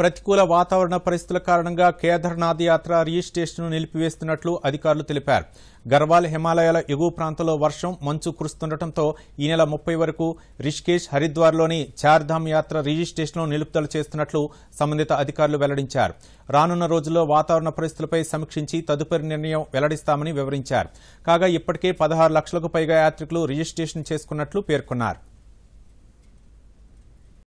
ప్రతికూల వాతావరణ పరిస్థితుల కారణంగా కేదార్నాథ్ యాత్ర రిజిస్ట్రేషన్ను నిలిపివేస్తున్నట్లు అధికారులు తెలిపారు గర్వాల్ హిమాలయాల ఎగువ ప్రాంతంలో వర్షం మంచు కురుస్తుండటంతో ఈ నెల ముప్పై వరకు రిష్కేష్ హరిద్వార్లోని చార్ధామ్ యాత్ర రిజిస్ట్రేషన్ను నిలుపుదల చేస్తున్నట్లు సంబంధిత అధికారులు వెల్లడించారు రానున్న రోజుల్లో వాతావరణ పరిస్థితులపై సమీక్షించి తదుపరి నిర్ణయం వెల్లడిస్తామని వివరించారు కాగా ఇప్పటికే పదహారు లక్షలకు పైగా యాత్రికులు రిజిస్ట్రేషన్ చేసుకున్నట్లు పేర్కొన్నారు